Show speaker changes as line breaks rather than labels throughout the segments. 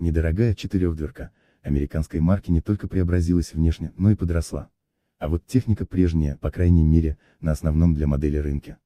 Недорогая четырехдверка, американской марки не только преобразилась внешне, но и подросла. А вот техника прежняя, по крайней мере, на основном для модели рынке.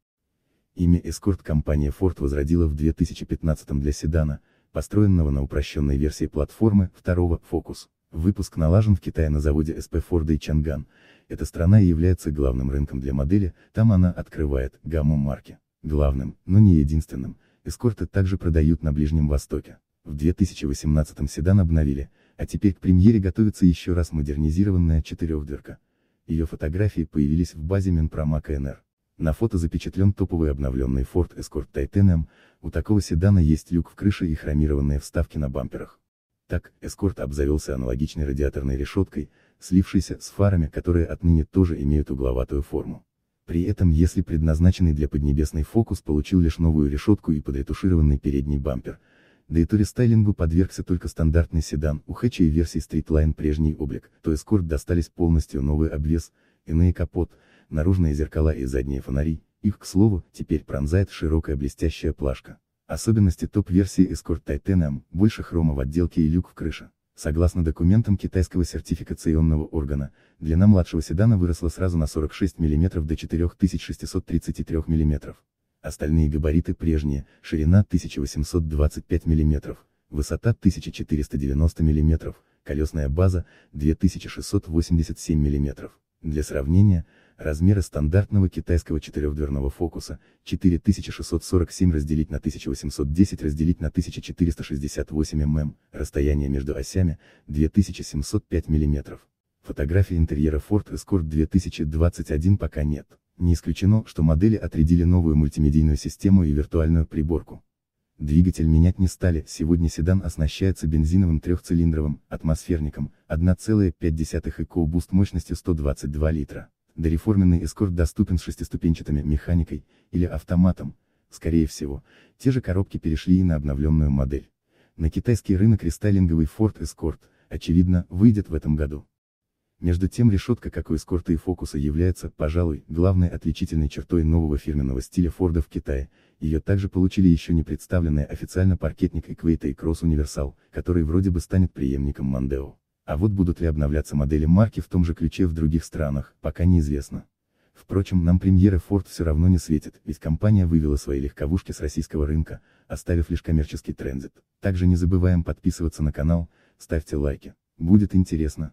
Имя эскорт компания Ford возродила в 2015 для седана, построенного на упрощенной версии платформы второго Focus. Выпуск налажен в Китае на заводе S.P. Ford и Чанган. Эта страна является главным рынком для модели, там она открывает гамму марки. Главным, но не единственным, эскорты также продают на Ближнем Востоке. В 2018 седан обновили, а теперь к премьере готовится еще раз модернизированная четырехдверка. Ее фотографии появились в базе Минпрома КНР. На фото запечатлен топовый обновленный Ford Escort Titan M, у такого седана есть люк в крыше и хромированные вставки на бамперах. Так, Escort обзавелся аналогичной радиаторной решеткой, слившейся с фарами, которые отныне тоже имеют угловатую форму. При этом если предназначенный для поднебесный фокус получил лишь новую решетку и подретушированный передний бампер, да и рестайлингу подвергся только стандартный седан, у хэтчей версии Streetline прежний облик, то Escort достались полностью новый обвес, иные капот, наружные зеркала и задние фонари, их, к слову, теперь пронзает широкая блестящая плашка. Особенности топ-версии Escort Titanium – больше хрома в отделке и люк в крыше. Согласно документам китайского сертификационного органа, длина младшего седана выросла сразу на 46 мм до 4633 мм остальные габариты прежние, ширина 1825 мм, высота 1490 мм, колесная база 2687 мм. Для сравнения, размеры стандартного китайского четырехдверного фокуса 4647 разделить на 1810 разделить на 1468 мм, расстояние между осями 2705 мм. Фотографий интерьера Ford Escort 2021 пока нет. Не исключено, что модели отрядили новую мультимедийную систему и виртуальную приборку. Двигатель менять не стали, сегодня седан оснащается бензиновым трехцилиндровым, атмосферником, 1,5 EcoBoost мощностью 122 литра. Дореформенный эскорт доступен с шестиступенчатыми механикой, или автоматом, скорее всего, те же коробки перешли и на обновленную модель. На китайский рынок рестайлинговый Ford Escort, очевидно, выйдет в этом году. Между тем решетка как у эскорта и фокуса является, пожалуй, главной отличительной чертой нового фирменного стиля Форда в Китае, ее также получили еще не представленные официально паркетник Equate и Cross Universal, который вроде бы станет преемником Мандео. А вот будут ли обновляться модели марки в том же ключе в других странах, пока неизвестно. Впрочем, нам премьера Ford все равно не светит, ведь компания вывела свои легковушки с российского рынка, оставив лишь коммерческий транзит. Также не забываем подписываться на канал, ставьте лайки. Будет интересно.